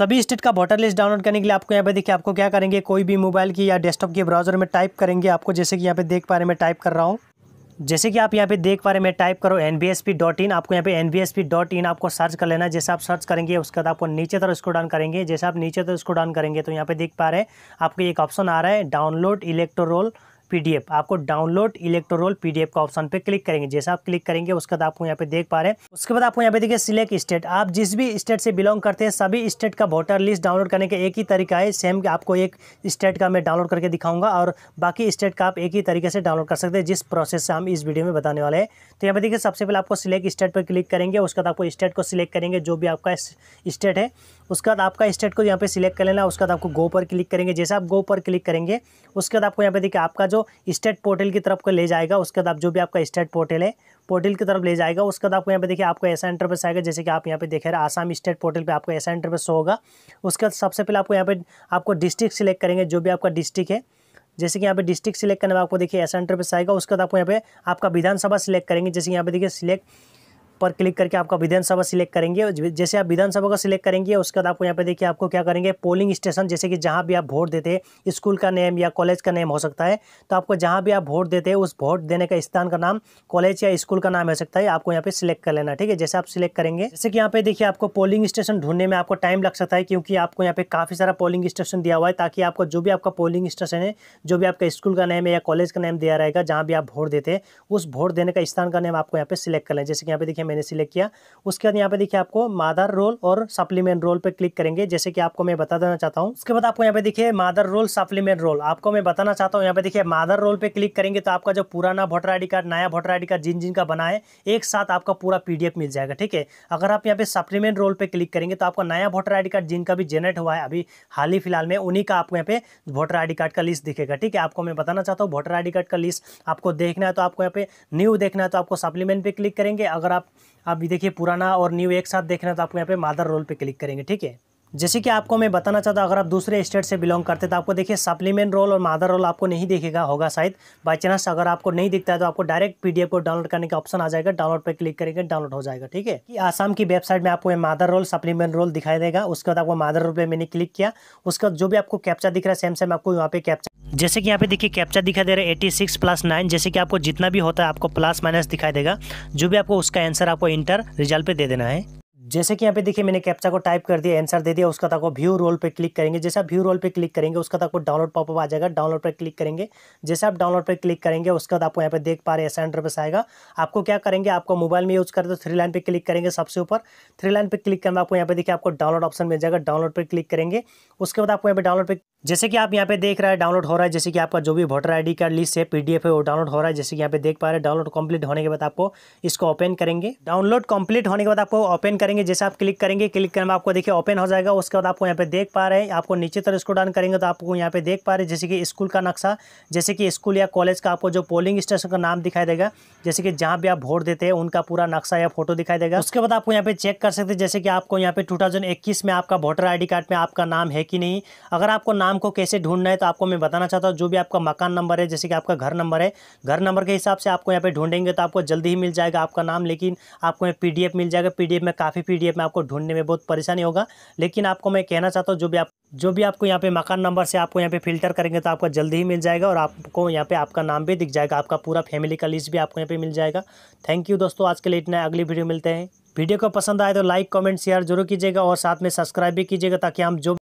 सभी स्टेट का voter list download करने के लिए आपको यहाँ पे देखिए आपको क्या करेंगे कोई भी मोबाइल की या डेस्कटॉप के ब्राउजर में टाइप करेंगे आपको जैसे कि यहाँ पे देख पा रहे मैं टाइप कर रहा हूँ जैसे कि आप यहाँ पे देख पा रहे मैं टाइप करो एन आपको यहाँ पे एन आपको सर्च कर लेना जैसे आप सर्च करेंगे उसके बाद आपको नीचे तरफ इसको डाउन करेंगे जैसे आप नीचे तरफ इसको डाउन करेंगे तो यहाँ पे देख पा रहे हैं आपको एक ऑप्शन आ रहा है डाउनलोड इलेक्ट्रोल पीडीएफ आपको डाउनलोड इलेक्ट्रोल पीडीएफ का ऑप्शन पे क्लिक करेंगे जैसा आप क्लिक करेंगे उसके बाद आपको यहाँ पे देख पा रहे हैं उसके बाद आपको यहाँ पे देखिए सिलेक्ट स्टेट आप जिस भी स्टेट से बिलोंग करते हैं सभी स्टेट का वोटर लिस्ट डाउनलोड करने का एक ही तरीका है सेम आपको एक स्टेट का मैं डाउनलोड करके दिखाऊंगा और बाकी स्टेट का आप एक ही तरीके से डाउनलोड कर सकते हैं जिस प्रोसेस से हम इस वीडियो में बताने वाले हैं तो यहाँ पे देखिए सबसे पहले आपको सिलेक्ट स्टेट पर क्लिक करेंगे उसके बाद आपको स्टेट को सिलेक्ट करेंगे जो भी आपका स्टेट है उसके बाद आपका स्टेट को यहाँ पे सिलेक्ट कर लेना उसके बाद आपको गो पर क्लिक करेंगे जैसे आप गो पर क्लिक करेंगे उसके बाद आपको यहाँ पे देखिए आपका जो स्टेट पोर्टल की तरफ को ले जाएगा उसके बाद जो भी आपका स्टेट पोर्टल है पोर्टल की तरफ ले जाएगा उसके बाद आपको यहाँ पे देखिए आपको ऐसा इंटरफेस आएगा जैसे कि आप यहाँ पे देख रहे आसाम स्टेट पोर्टल पे आपको ऐसा इंटरफेस होगा उसके बाद सबसे पहले आपको यहाँ पे आपको डिस्ट्रिक्ट सिलेक्ट करेंगे जो भी आपका डिस्ट्रिक्ट है जैसे कि यहाँ पे डिस्ट्रिक्ट सिलेक्ट करने में आपको देखिए ऐसा इंटरफेस आएगा उसके बाद आपको यहाँ पे आपका विधानसभा सिलेक्ट करेंगे जैसे यहाँ पे देखिए सिलेक्ट पर क्लिक करके आपका विधानसभा सिलेक्ट करेंगे जैसे आप विधानसभा का सिलेक्ट करेंगे उसके बाद आपको यहाँ पे देखिए आपको क्या करेंगे पोलिंग स्टेशन जैसे कि जहाँ भी आप वोट देते हैं स्कूल का नेम या कॉलेज का नेम हो सकता है तो आपको जहाँ भी आप वोट देते हैं उस वोट देने का स्थान का नाम कॉलेज या स्कूल का नाम हो सकता है आपको यहाँ पे सिलेक्ट कर लेना ठीक है जैसे आप सिलेक्ट करेंगे जैसे कि यहाँ पे देखिए आपको पोलिंग स्टेशन ढूंढने में आपको टाइम लग सकता है क्योंकि आपको यहाँ पे काफ़ी सारा पोलिंग स्टेशन दिया हुआ है ताकि आपको जो भी आपका पोलिंग स्टेशन है जो भी आपका स्कूल का नेम है या कॉलेज का नेम दिया रहेगा जहाँ भी आप वोट देते हैं उस वोट देने का स्थान का नेम आपको यहाँ पे सिलेक्ट कर लें जैसे कि यहाँ पे देखिए मैंने सिलेक्ट किया उसके बाद यहाँ पे देखिए आपको मादर रोल और सप्लीमेंट रोल पे क्लिक करेंगे जैसे कि आपको मैं बता देना चाहता हूँ उसके बाद आपको यहाँ पे देखिए मादर रोल सप्लीमेंट रोल आपको मैं बताना चाहता हूँ यहाँ पे देखिए मादर रोल पे क्लिक करेंगे तो आपका जो पुराना वोटर आई कार्ड नया वोटर आई कार्ड जिन जिनका बना है एक साथ आपका पूरा पीडीएफ मिल जाएगा ठीक है अगर आप यहाँ पे सप्लीमेंट रोल पे क्लिक करेंगे तो आपका नया वोटर आई कार्ड जिनका भी जनरेट हुआ है अभी हाल ही फिलहाल में उन्हीं का आपको यहाँ पे वोटर आई कार्ड का लिस्ट दिखेगा ठीक है आपको मैं बताना चाहता हूँ वोटर आई कार्ड का लिस्ट आपको देखना है तो आपको यहाँ पे न्यू देखना है तो आपको सप्लीमेंट पे क्लिक करेंगे अगर आप आप देखिए पुराना और न्यू एक साथ देखना तो आपको यहाँ पे मादर रोल पे क्लिक करेंगे ठीक है जैसे कि आपको मैं बताना चाहता हूँ अगर आप दूसरे स्टेट से बिलोंग करते तो आपको देखिए सप्लीमेंट रोल और मादर रोल आपको नहीं देखेगा होगा शायद बाई चांस अगर आपको नहीं दिखता है तो आपको डायरेक्ट पीडीएफ को डाउनलोड करने का ऑप्शन आ जाएगा डाउनलोड पर क्लिक करेंगे डाउनलोड हो जाएगा ठीक है आसाम की वेबसाइट में आपको मादर रोल सप्लीमेंट रोल दिखाई देगा उसके बाद आपको मादर रोल पर मैंने क्लिक किया बाद जो भी आपको कैप्चा दिख रहा है सेम सेम आपको यहाँ पे कैप्चा जैसे कि यहाँ पे देखिए कैप्चा दिखाई दे रहा है एटी सिक्स प्लस नाइन जैसे कि आपको जितना भी होता है आपको प्लस माइनस दिखाई देगा जो भी आपको उसका आंसर आपको इंटर रिजल्ट पे दे देना है जैसे कि यहाँ पे देखिए मैंने कैप्चा को टाइप कर दिया आंसर दे दिया उसका तक व्यू रोल पे क्लिक करेंगे जैसा व्यू रोल पे क्लिक करेंगे उसका तक डाउनलोड पॉपअप आ जाएगा डाउनलोड पर क्लिक करेंगे जैसे आप डाउनलोड पर क्लिक करेंगे उसके बाद आपको यहाँ पे देख पा रहे हैं सेंटर पर आएगा आपको क्या करेंगे आपको मोबाइल में यूज करते तो थ्री लाइन पर क्लिक करेंगे सबसे ऊपर थ्री लाइन पर क्लिक करना आपको यहाँ पे देखिए आपको डाउनलोड ऑप्शन मिल जाएगा डाउनलोड पर क्लिक करेंगे उसके बाद आपको यहाँ पे डाउनलोड पर जैसे कि आप यहाँ पे देख रहा है डाउनलोड हो रहा है जैसे कि आपका जो भी वोटर आईडी कार्ड लिस्ट है पीडीएफ है वो डाउनलोड हो रहा है जैसे कि यहाँ पे देख पा रहे हैं डाउनलोड कंप्लीट होने के बाद आपको इसको ओपन करेंगे डाउनलोड कंप्लीट होने के बाद आपको ओपन करेंगे करेंगे जैसे आप क्लिक करेंगे क्लिक करने में आपको देखिए ओपन हो जाएगा उसके बाद आपको यहाँ पे देख पा रहे हैं आपको नीचे तरफ स्क्रोल डाउन करेंगे तो आपको यहाँ पे देख पा रहे हैं जैसे कि स्कूल का नक्शा जैसे कि स्कूल या कॉलेज का आपको जो पोलिंग स्टेशन का नाम दिखाई देगा जैसे कि जहाँ भी आप वोट देते हैं उनका पूरा नक्शा या फोटो दिखाई देगा उसके बाद आपको यहाँ पे चेक कर सकते हैं जैसे कि आपको यहाँ पे टू में आपका वोटर आई कार्ड में आपका नाम है कि नहीं अगर आपको नाम को कैसे ढूंढना है तो आपको मैं बताना चाहता हूँ जो भी आपका मकान नंबर है जैसे कि आपका घर नंबर है घर नंबर के हिसाब से आपको यहाँ पे ढूंढेंगे तो आपको जल्दी ही मिल जाएगा आपका नाम लेकिन आपको पीडीएफ मिल जाएगा पी में काफ़ी पीडीएफ में आपको ढूंढने में बहुत परेशानी होगा लेकिन आपको मैं कहना चाहता हूँ जो भी आप जो भी आपको यहाँ पे मकान नंबर से आपको यहाँ पे फिल्टर करेंगे तो आपको जल्दी ही मिल जाएगा और आपको यहाँ पे आपका नाम भी दिख जाएगा आपका पूरा फैमिली का लिस्ट भी आपको यहाँ पे मिल जाएगा थैंक यू दोस्तों आज के लिए इतना अगली वीडियो मिलते हैं वीडियो को पसंद आए तो लाइक कमेंट शेयर जरूर कीजिएगा और साथ में सब्सक्राइब भी कीजिएगा ताकि हम जो